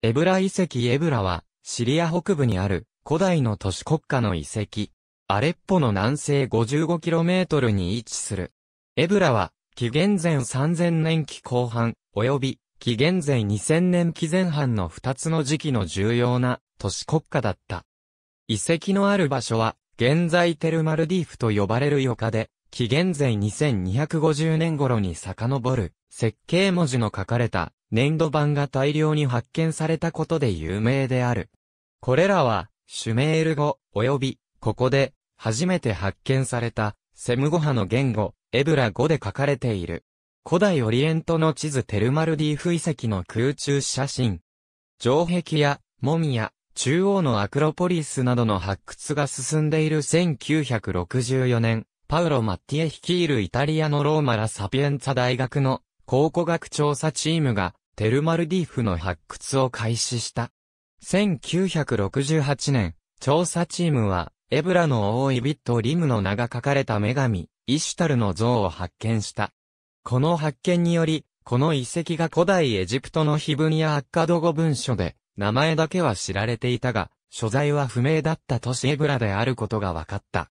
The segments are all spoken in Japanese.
エブラ遺跡エブラは、シリア北部にある、古代の都市国家の遺跡。アレッポの南西 55km に位置する。エブラは、紀元前3000年期後半、及び、紀元前2000年期前半の2つの時期の重要な都市国家だった。遺跡のある場所は、現在テルマルディーフと呼ばれる余で、紀元前2250年頃に遡る、設計文字の書かれた粘土板が大量に発見されたことで有名である。これらは、シュメール語、及び、ここで、初めて発見された、セム語派の言語、エブラ語で書かれている。古代オリエントの地図テルマルディーフ遺跡の空中写真。城壁や、モミや、中央のアクロポリスなどの発掘が進んでいる1964年、パウロ・マッティエ率いるイタリアのローマラ・サピエンツァ大学の考古学調査チームがテルマルディーフの発掘を開始した。1968年、調査チームはエブラの多いビットリムの名が書かれた女神、イシュタルの像を発見した。この発見により、この遺跡が古代エジプトの碑文やアッカド語文書で、名前だけは知られていたが、所在は不明だった都市エブラであることが分かった。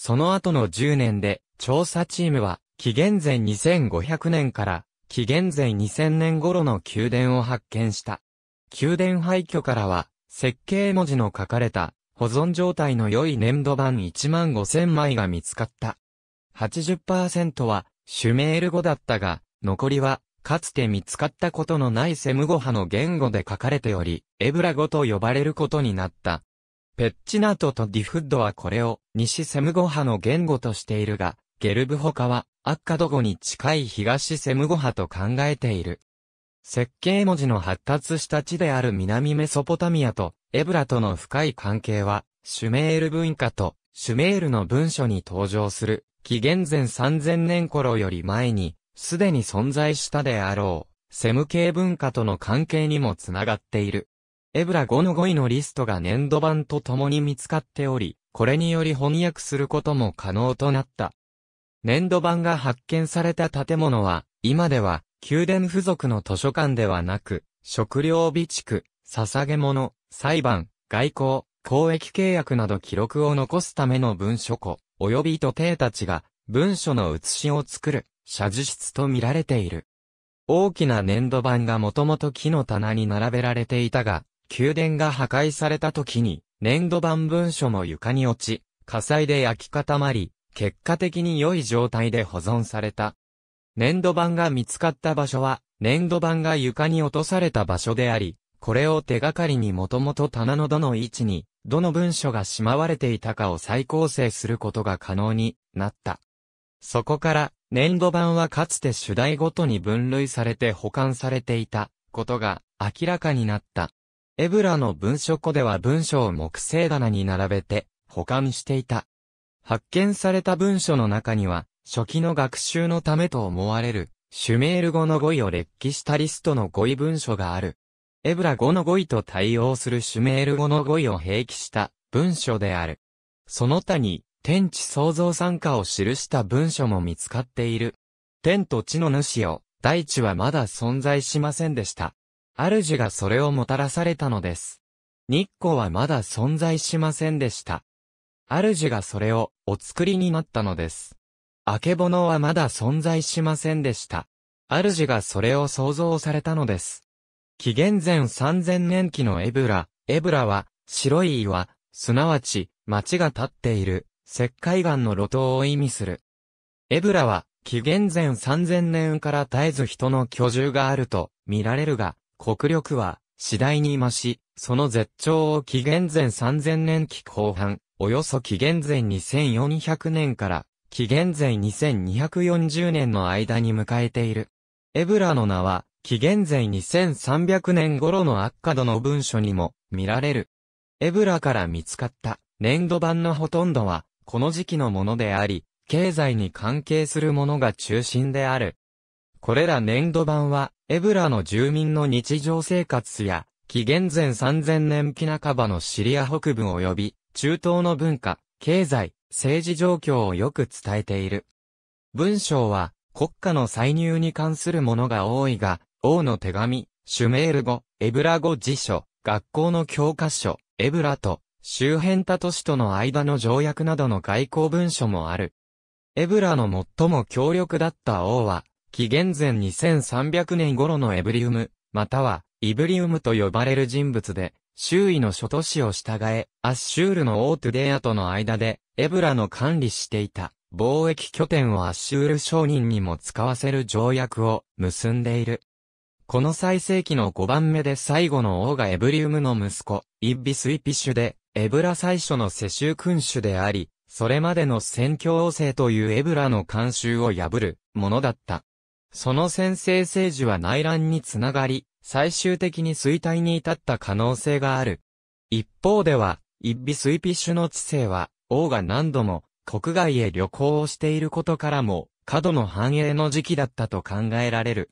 その後の10年で、調査チームは、紀元前2500年から、紀元前2000年頃の宮殿を発見した。宮殿廃墟からは、設計文字の書かれた、保存状態の良い粘土板1万5000枚が見つかった。80%は、シュメール語だったが、残りは、かつて見つかったことのないセム語派の言語で書かれており、エブラ語と呼ばれることになった。ペッチナトとディフッドはこれを西セムゴ派の言語としているが、ゲルブホカはアッカド語に近い東セムゴ派と考えている。設計文字の発達した地である南メソポタミアとエブラとの深い関係は、シュメール文化とシュメールの文書に登場する、紀元前3000年頃より前に、すでに存在したであろう、セム系文化との関係にもつながっている。エブラ5の5位のリストが年度版と共に見つかっており、これにより翻訳することも可能となった。年度版が発見された建物は、今では、宮殿付属の図書館ではなく、食料備蓄、捧げ物、裁判、外交、交易契約など記録を残すための文書庫、及び徒弟たちが、文書の写しを作る、写実室と見られている。大きな粘土板がもともと木の棚に並べられていたが、宮殿が破壊された時に、粘土板文書も床に落ち、火災で焼き固まり、結果的に良い状態で保存された。粘土板が見つかった場所は、粘土板が床に落とされた場所であり、これを手がかりにもともと棚のどの位置に、どの文書がしまわれていたかを再構成することが可能になった。そこから、粘土板はかつて主題ごとに分類されて保管されていたことが明らかになった。エブラの文書庫では文書を木製棚に並べて保管していた。発見された文書の中には、初期の学習のためと思われる、シュメール語の語彙を列記したリストの語彙文書がある。エブラ語の語彙と対応するシュメール語の語彙を併記した文書である。その他に、天地創造参加を記した文書も見つかっている。天と地の主よ、大地はまだ存在しませんでした。主がそれをもたらされたのです。日光はまだ存在しませんでした。主がそれをお作りになったのです。あけぼのはまだ存在しませんでした。主がそれを創造されたのです。紀元前3000年期のエブラ、エブラは白い岩、すなわち町が立っている石灰岩の路頭を意味する。エブラは紀元前3000年から絶えず人の居住があると見られるが、国力は次第に増し、その絶頂を紀元前3000年期後半、およそ紀元前2400年から紀元前2240年の間に迎えている。エブラの名は、紀元前2300年頃のアッカドの文書にも見られる。エブラから見つかった粘土板のほとんどは、この時期のものであり、経済に関係するものが中心である。これら年度版は、エブラの住民の日常生活や、紀元前3000年期半ばのシリア北部及び、中東の文化、経済、政治状況をよく伝えている。文章は、国家の歳入に関するものが多いが、王の手紙、シュメール語、エブラ語辞書、学校の教科書、エブラと、周辺他都市との間の条約などの外交文書もある。エブラの最も強力だった王は、紀元前2300年頃のエブリウム、または、イブリウムと呼ばれる人物で、周囲の諸都市を従え、アッシュールのオートゥデアとの間で、エブラの管理していた、貿易拠点をアッシュール商人にも使わせる条約を結んでいる。この最盛期の5番目で最後の王がエブリウムの息子、イッビスイピシュで、エブラ最初の世襲君主であり、それまでの宣教王政というエブラの慣習を破るものだった。その先制政治は内乱につながり、最終的に衰退に至った可能性がある。一方では、一尾水スイピッシュの知性は、王が何度も国外へ旅行をしていることからも、過度の繁栄の時期だったと考えられる。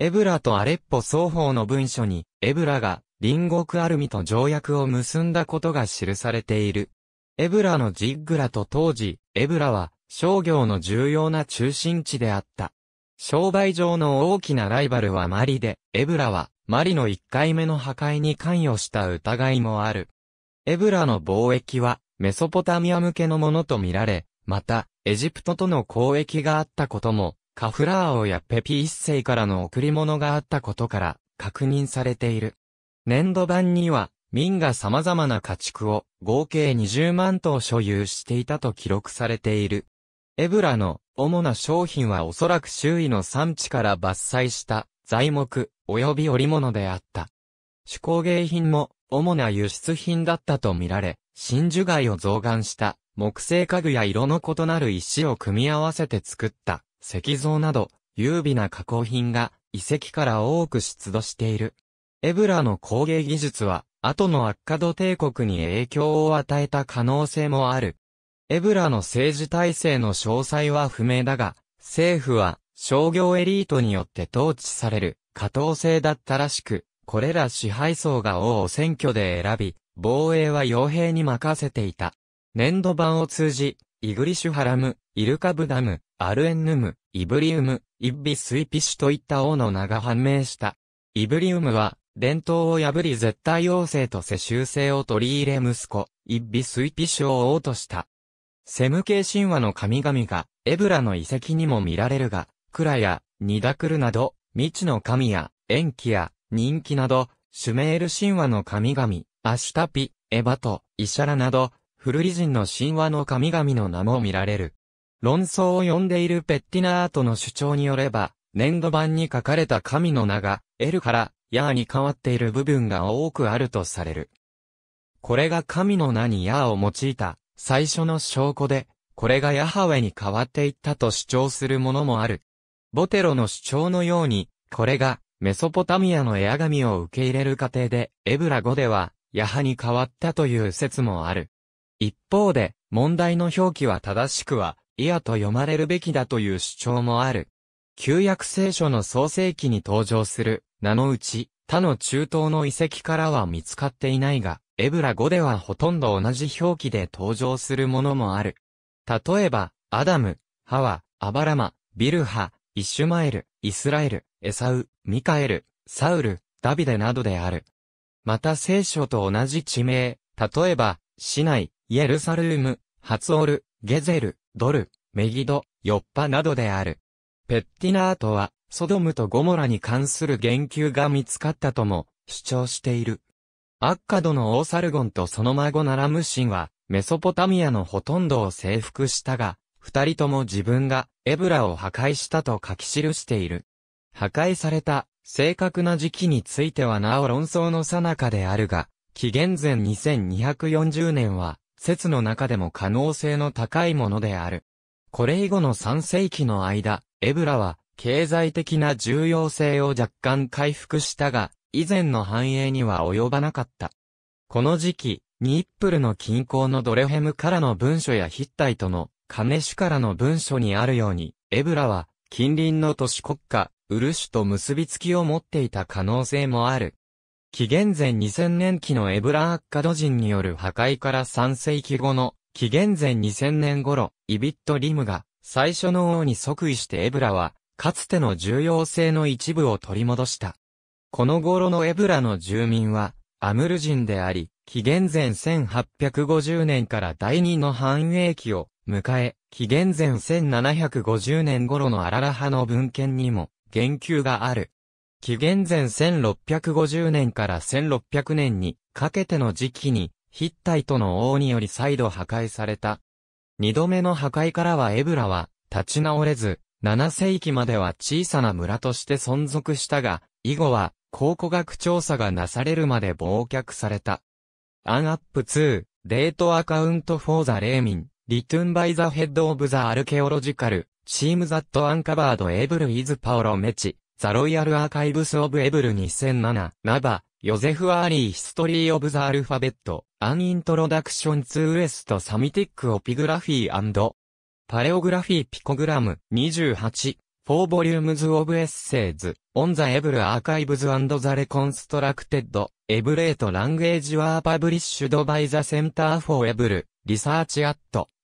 エブラとアレッポ双方の文書に、エブラが隣国アルミと条約を結んだことが記されている。エブラのジッグラと当時、エブラは商業の重要な中心地であった。商売上の大きなライバルはマリで、エブラは、マリの1回目の破壊に関与した疑いもある。エブラの貿易は、メソポタミア向けのものとみられ、また、エジプトとの交易があったことも、カフラー王やペピ一世からの贈り物があったことから、確認されている。年度版には、民が様々な家畜を合計20万頭所有していたと記録されている。エブラの主な商品はおそらく周囲の産地から伐採した材木及び織物であった。手工芸品も主な輸出品だったとみられ、真珠貝を増顔した木製家具や色の異なる石を組み合わせて作った石像など優美な加工品が遺跡から多く出土している。エブラの工芸技術は後のアッカド帝国に影響を与えた可能性もある。エブラの政治体制の詳細は不明だが、政府は商業エリートによって統治される下等制だったらしく、これら支配層が王を選挙で選び、防衛は傭兵に任せていた。年度版を通じ、イグリシュハラム、イルカブダム、アルエンヌム、イブリウム、イッビスイピシュといった王の名が判明した。イブリウムは、伝統を破り絶対王政と世襲制を取り入れ息子、イッビスイピシュを王とした。セム系神話の神々が、エブラの遺跡にも見られるが、クラや、ニダクルなど、未知の神や、延期や、人気など、シュメール神話の神々、アシュタピ、エバト、イシャラなど、古リ人の神話の神々の名も見られる。論争を呼んでいるペッティナートの主張によれば、粘土板に書かれた神の名が、エルから、ヤーに変わっている部分が多くあるとされる。これが神の名にヤーを用いた最初の証拠で、これがヤハウェに変わっていったと主張するものもある。ボテロの主張のように、これがメソポタミアのエア神を受け入れる過程で、エブラ語では、ヤハに変わったという説もある。一方で、問題の表記は正しくは、イヤと読まれるべきだという主張もある。旧約聖書の創世記に登場する、名のうち、他の中東の遺跡からは見つかっていないが、エブラ5ではほとんど同じ表記で登場するものもある。例えば、アダム、ハワ、アバラマ、ビルハ、イシュマエル、イスラエル、エサウ、ミカエル、サウル、ダビデなどである。また聖書と同じ地名、例えば、市内、イエルサルーム、ハツオル、ゲゼル、ドル、メギド、ヨッパなどである。ペッティナートは、ソドムとゴモラに関する言及が見つかったとも主張している。アッカドのオーサルゴンとその孫ナラムシンは、メソポタミアのほとんどを征服したが、二人とも自分がエブラを破壊したと書き記している。破壊された正確な時期についてはなお論争の最中であるが、紀元前2240年は、説の中でも可能性の高いものである。これ以後の3世紀の間、エブラは、経済的な重要性を若干回復したが、以前の繁栄には及ばなかった。この時期、ニップルの近郊のドレヘムからの文書やヒッタイとのカネシュからの文書にあるように、エブラは近隣の都市国家、ウルシュと結びつきを持っていた可能性もある。紀元前2000年期のエブラアッカド人による破壊から3世紀後の紀元前2000年頃、イビット・リムが最初の王に即位してエブラは、かつての重要性の一部を取り戻した。この頃のエブラの住民は、アムル人であり、紀元前1850年から第二の繁栄期を迎え、紀元前1750年頃のアララ派の文献にも言及がある。紀元前1650年から1600年にかけての時期に、ヒッタイトの王により再度破壊された。二度目の破壊からはエブラは立ち直れず、7世紀までは小さな村として存続したが、以後は、考古学調査がなされるまで忘却された。アンアップ2、レートアカウントフォーザレーミン、リトゥンバイザヘッドオブザアルケオロジカル、チームザットアンカバードエブルイズパオロメチ、ザロイヤルアーカイブスオブエブル2007、ナバ、ヨゼフ・アーリー・ヒストリー・オブ・ザ・アルファベット、アン・イントロダクション・ツー・ウエスト・サミティック・オピグラフィーパレオグラフィー・ピコグラム、28、4 volumes of essays on the e v e l archives and the reconstructed e v e r a t e language were published by the Center for e v e l Research at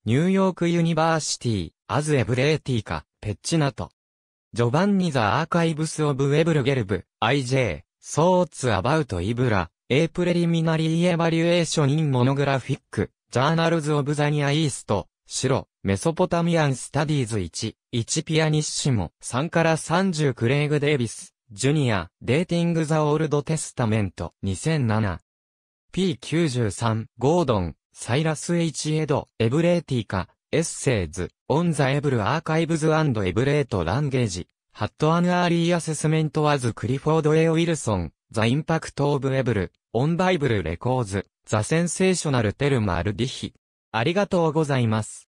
New York University as e v e l e t i c a Peccinato o 序盤に The Archives of e v e l Gelb IJ Thoughts about i b r a A Preliminary Evaluation in Monographic Journals of the Near East 白、メソポタミアンスタディーズ1、1ピアニッシモ、3から30クレイグ・デイビス、ジュニア、デーティング・ザ・オールド・テスタメント、2007。P93、ゴードン、サイラス・エイチ・エド、エブレーティーカ、エッセイズ、オン・ザ・エブル・アーカイブズ・アンド・エブレート・ランゲージ、ハット・アン・アーリー・アセスメント・ワズ・クリフォード・エウィルソン、ザ・インパクト・オブ・エブル、オン・バイブル・レコーズ、ザ・センセーショナル・テルマ・ルディヒ、ありがとうございます。